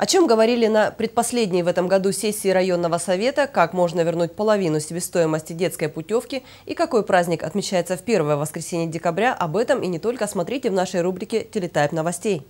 О чем говорили на предпоследней в этом году сессии районного совета, как можно вернуть половину себестоимости детской путевки и какой праздник отмечается в первое воскресенье декабря, об этом и не только смотрите в нашей рубрике «Телетайп новостей».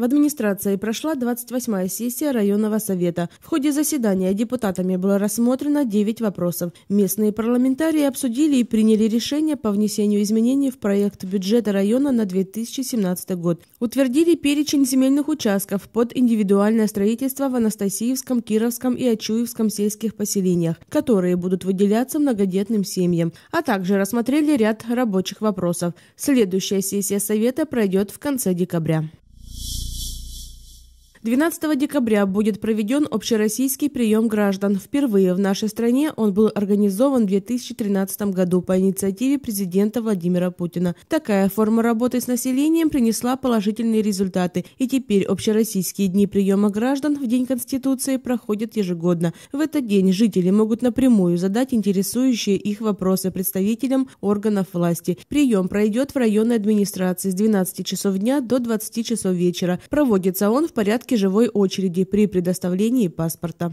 В администрации прошла 28-я сессия районного совета. В ходе заседания депутатами было рассмотрено 9 вопросов. Местные парламентарии обсудили и приняли решение по внесению изменений в проект бюджета района на 2017 год. Утвердили перечень земельных участков под индивидуальное строительство в Анастасиевском, Кировском и Очуевском сельских поселениях, которые будут выделяться многодетным семьям, а также рассмотрели ряд рабочих вопросов. Следующая сессия Совета пройдет в конце декабря. 12 декабря будет проведен общероссийский прием граждан. Впервые в нашей стране он был организован в 2013 году по инициативе президента Владимира Путина. Такая форма работы с населением принесла положительные результаты, и теперь общероссийские дни приема граждан в День Конституции проходят ежегодно. В этот день жители могут напрямую задать интересующие их вопросы представителям органов власти. Прием пройдет в районной администрации с 12 часов дня до 20 часов вечера. Проводится он в порядке порядке живой очереди при предоставлении паспорта.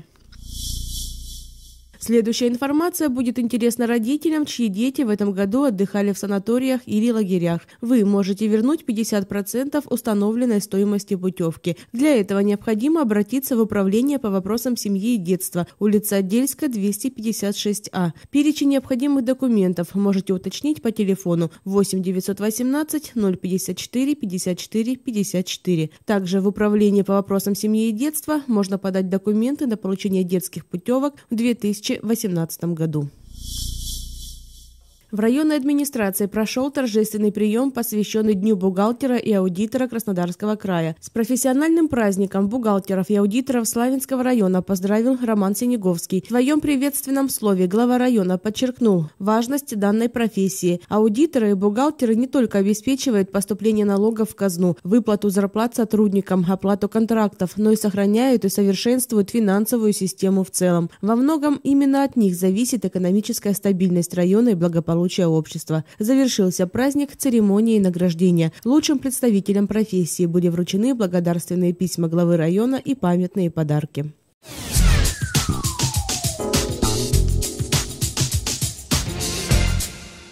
Следующая информация будет интересна родителям, чьи дети в этом году отдыхали в санаториях или лагерях. Вы можете вернуть 50% установленной стоимости путевки. Для этого необходимо обратиться в Управление по вопросам семьи и детства, улица Отдельская, 256А. Перечень необходимых документов можете уточнить по телефону 8 918 054 54 54. Также в Управление по вопросам семьи и детства можно подать документы на получение детских путевок в 2000 2018 году. В районной администрации прошел торжественный прием, посвященный Дню бухгалтера и аудитора Краснодарского края. С профессиональным праздником бухгалтеров и аудиторов Славянского района поздравил Роман Синеговский. В своем приветственном слове глава района подчеркнул важность данной профессии. Аудиторы и бухгалтеры не только обеспечивают поступление налогов в казну, выплату зарплат сотрудникам, оплату контрактов, но и сохраняют и совершенствуют финансовую систему в целом. Во многом именно от них зависит экономическая стабильность района и благополучие благополучия общества. Завершился праздник церемонии награждения. Лучшим представителям профессии были вручены благодарственные письма главы района и памятные подарки.